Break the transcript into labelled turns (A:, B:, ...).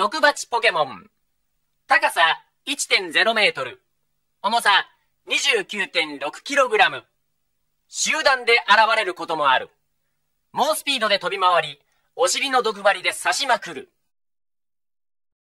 A: 毒鉢ポケモン。高さ1.0メートル。重さ 29.6kg。集団で現れることもある。猛スピードで飛び回り、お尻の毒針で刺しまくる。